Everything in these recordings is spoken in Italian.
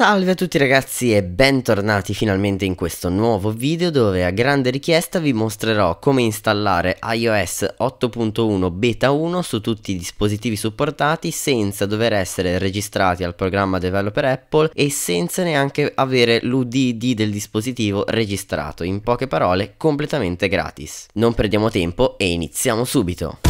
Salve a tutti ragazzi e bentornati finalmente in questo nuovo video dove a grande richiesta vi mostrerò come installare iOS 8.1 beta 1 su tutti i dispositivi supportati senza dover essere registrati al programma developer Apple e senza neanche avere l'UDD del dispositivo registrato, in poche parole completamente gratis. Non perdiamo tempo e iniziamo subito!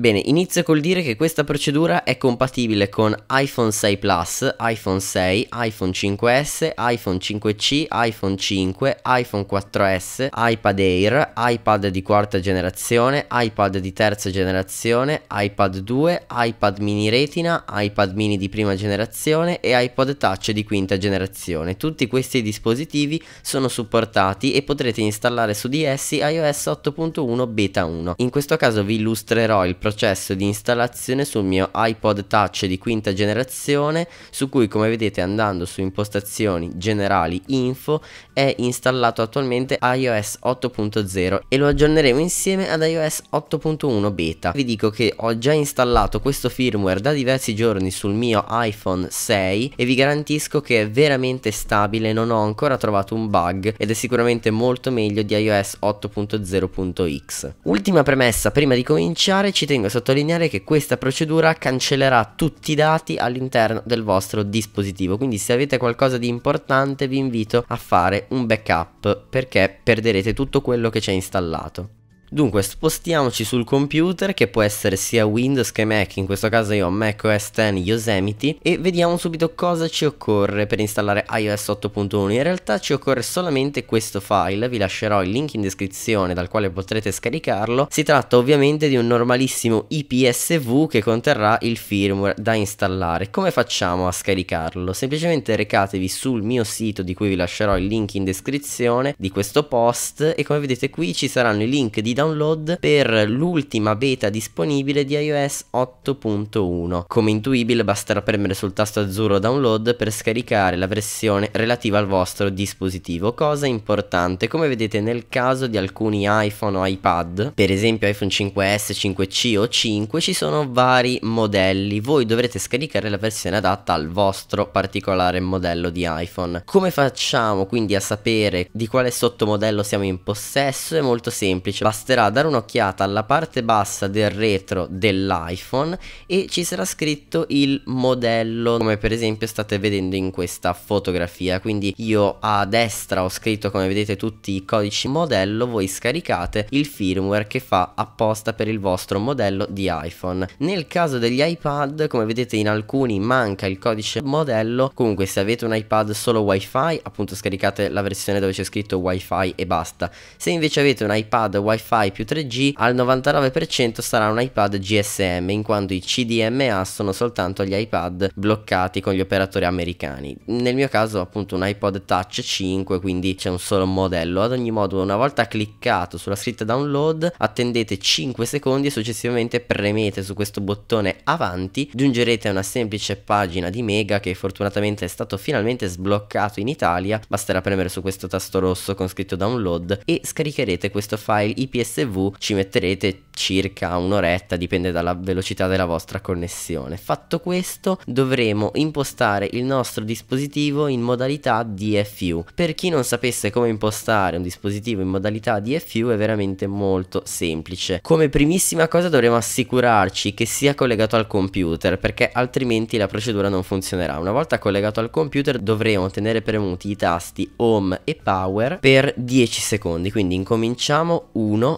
Bene, inizio col dire che questa procedura è compatibile con iPhone 6 Plus, iPhone 6, iPhone 5S, iPhone 5C, iPhone 5, iPhone 4S, iPad Air, iPad di quarta generazione, iPad di terza generazione, iPad 2, iPad mini retina, iPad mini di prima generazione e iPod touch di quinta generazione. Tutti questi dispositivi sono supportati e potrete installare su di essi iOS 8.1 beta 1. In questo caso vi illustrerò il processo processo di installazione sul mio iPod Touch di quinta generazione su cui come vedete andando su impostazioni generali info è installato attualmente iOS 8.0 e lo aggiorneremo insieme ad iOS 8.1 beta. Vi dico che ho già installato questo firmware da diversi giorni sul mio iPhone 6 e vi garantisco che è veramente stabile, non ho ancora trovato un bug ed è sicuramente molto meglio di iOS 8.0.x. Ultima premessa prima di cominciare ci tengo tengo a sottolineare che questa procedura cancellerà tutti i dati all'interno del vostro dispositivo, quindi se avete qualcosa di importante vi invito a fare un backup perché perderete tutto quello che c'è installato. Dunque spostiamoci sul computer che può essere sia Windows che Mac, in questo caso io ho Mac OS X Yosemite e vediamo subito cosa ci occorre per installare iOS 8.1. In realtà ci occorre solamente questo file, vi lascerò il link in descrizione dal quale potrete scaricarlo. Si tratta ovviamente di un normalissimo IPSV che conterrà il firmware da installare. Come facciamo a scaricarlo? Semplicemente recatevi sul mio sito di cui vi lascerò il link in descrizione di questo post e come vedete qui ci saranno i link di download per l'ultima beta disponibile di iOS 8.1. Come intuibile basterà premere sul tasto azzurro download per scaricare la versione relativa al vostro dispositivo, cosa importante come vedete nel caso di alcuni iPhone o iPad, per esempio iPhone 5S, 5C o 5 ci sono vari modelli, voi dovrete scaricare la versione adatta al vostro particolare modello di iPhone. Come facciamo quindi a sapere di quale sottomodello siamo in possesso? È molto semplice, basta basterà dare un'occhiata alla parte bassa del retro dell'iPhone e ci sarà scritto il modello come per esempio state vedendo in questa fotografia quindi io a destra ho scritto come vedete tutti i codici modello voi scaricate il firmware che fa apposta per il vostro modello di iPhone nel caso degli iPad come vedete in alcuni manca il codice modello comunque se avete un iPad solo wifi appunto scaricate la versione dove c'è scritto wifi e basta se invece avete un iPad wifi Wi-Fi più 3G, al 99% sarà un iPad GSM, in quanto i CDMA sono soltanto gli iPad bloccati con gli operatori americani. Nel mio caso appunto un iPod Touch 5, quindi c'è un solo modello. Ad ogni modo, una volta cliccato sulla scritta download, attendete 5 secondi e successivamente premete su questo bottone avanti, giungerete a una semplice pagina di Mega che fortunatamente è stato finalmente sbloccato in Italia. Basterà premere su questo tasto rosso con scritto download e scaricherete questo file IPS DSV ci metterete circa un'oretta, dipende dalla velocità della vostra connessione. Fatto questo, dovremo impostare il nostro dispositivo in modalità DFU. Per chi non sapesse come impostare un dispositivo in modalità DFU è veramente molto semplice. Come primissima cosa dovremo assicurarci che sia collegato al computer, perché altrimenti la procedura non funzionerà. Una volta collegato al computer dovremo tenere premuti i tasti Home e Power per 10 secondi, quindi incominciamo 1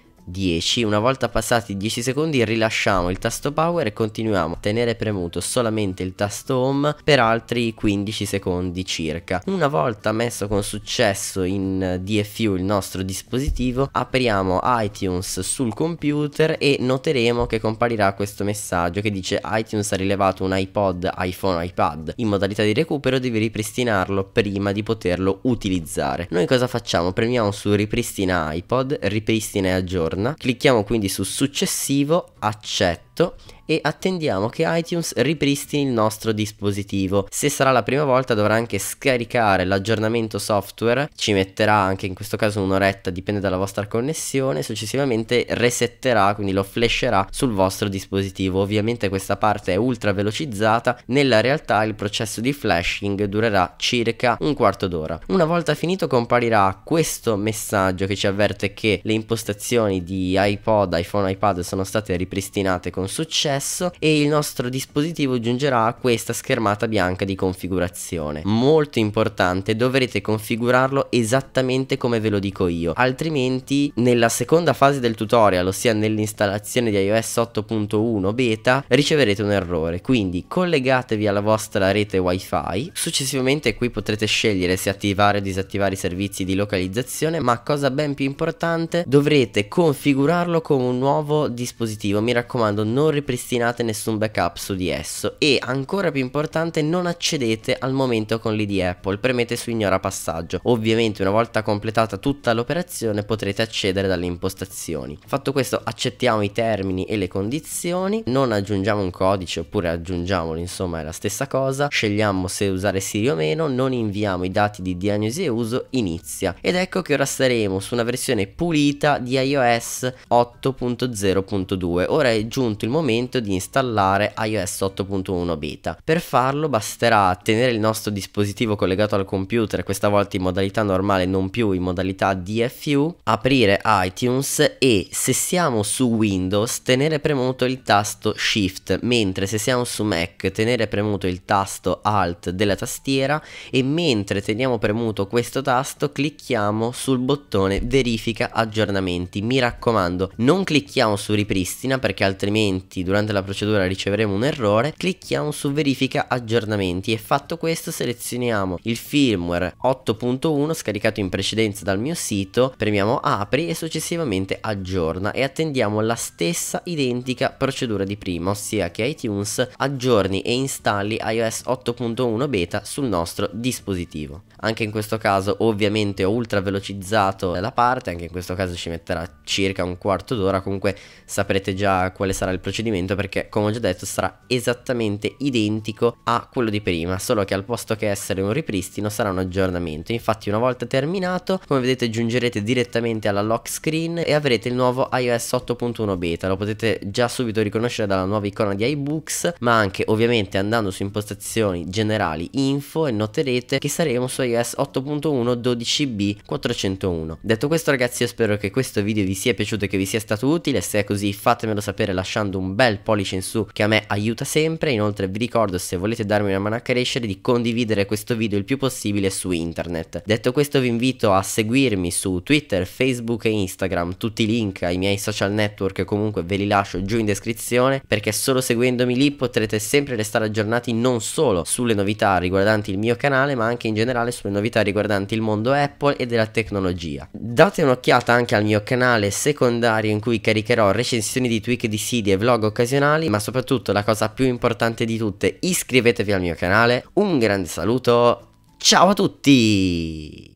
10, una volta passati 10 secondi rilasciamo il tasto power e continuiamo a tenere premuto solamente il tasto home per altri 15 secondi circa. Una volta messo con successo in DFU il nostro dispositivo apriamo iTunes sul computer e noteremo che comparirà questo messaggio che dice iTunes ha rilevato un iPod, iPhone, iPad. In modalità di recupero devi ripristinarlo prima di poterlo utilizzare. Noi cosa facciamo? Premiamo su ripristina iPod, ripristina e aggiorna ritorna. Clicchiamo quindi su successivo, accetto e attendiamo che iTunes ripristini il nostro dispositivo. Se sarà la prima volta dovrà anche scaricare l'aggiornamento software, ci metterà anche in questo caso un'oretta, dipende dalla vostra connessione, successivamente resetterà, quindi lo flasherà sul vostro dispositivo. Ovviamente questa parte è ultra velocizzata, nella realtà il processo di flashing durerà circa un quarto d'ora. Una volta finito comparirà questo messaggio che ci avverte che le impostazioni di iPod, iPhone, iPad sono state ripristinate con successo processo e il nostro dispositivo giungerà a questa schermata bianca di configurazione. Molto importante, dovrete configurarlo esattamente come ve lo dico io, altrimenti nella seconda fase del tutorial, ossia nell'installazione di iOS 8.1 beta, riceverete un errore. Quindi collegatevi alla vostra rete wifi, successivamente qui potrete scegliere se attivare o disattivare i servizi di localizzazione, ma cosa ben più importante, dovrete configurarlo con un nuovo dispositivo. Mi raccomando, non ripristinate destinate nessun backup su di esso e, ancora più importante, non accedete al momento con l'ID Apple, premete su ignora passaggio. Ovviamente una volta completata tutta l'operazione potrete accedere dalle impostazioni. Fatto questo accettiamo i termini e le condizioni, non aggiungiamo un codice oppure aggiungiamolo, insomma è la stessa cosa, scegliamo se usare Siri o meno, non inviamo i dati di diagnosi e uso, inizia. Ed ecco che ora saremo su una versione pulita di iOS 8.0.2. Ora è giunto il momento momento di installare iOS 8.1 beta. Per farlo basterà tenere il nostro dispositivo collegato al computer, questa volta in modalità normale, non più in modalità DFU, aprire iTunes e se siamo su Windows tenere premuto il tasto Shift, mentre se siamo su Mac tenere premuto il tasto Alt della tastiera e mentre teniamo premuto questo tasto clicchiamo sul bottone verifica aggiornamenti. Mi raccomando, non clicchiamo su ripristina perché altrimenti durante durante la procedura riceveremo un errore, clicchiamo su verifica aggiornamenti e fatto questo selezioniamo il firmware 8.1 scaricato in precedenza dal mio sito, premiamo apri e successivamente aggiorna e attendiamo la stessa identica procedura di prima, ossia che iTunes aggiorni e installi iOS 8.1 beta sul nostro dispositivo. Anche in questo caso ovviamente ho ultra velocizzato la parte, anche in questo caso ci metterà circa un quarto d'ora, comunque saprete già quale sarà il procedimento contento perché come ho già detto sarà esattamente identico a quello di prima solo che al posto che essere un ripristino sarà un aggiornamento infatti una volta terminato come vedete giungerete direttamente alla lock screen e avrete il nuovo iOS 8.1 beta lo potete già subito riconoscere dalla nuova icona di iBooks ma anche ovviamente andando su impostazioni generali info e noterete che saremo su iOS 8.1 12b 401 detto questo ragazzi io spero che questo video vi sia piaciuto e che vi sia stato utile se è così fatemelo sapere lasciando un bel pollice in su che a me aiuta sempre, inoltre vi ricordo se volete darmi una mano a crescere di condividere questo video il più possibile su internet. Detto questo vi invito a seguirmi su Twitter, Facebook e Instagram, tutti i link ai miei social network comunque ve li lascio giù in descrizione perché solo seguendomi lì potrete sempre restare aggiornati non solo sulle novità riguardanti il mio canale ma anche in generale sulle novità riguardanti il mondo Apple e della tecnologia. Date un'occhiata anche al mio canale secondario in cui caricherò recensioni di tweak di CD e vlog occasionali occasionali, ma soprattutto la cosa più importante di tutte, iscrivetevi al mio canale. Un grande saluto, ciao a tutti!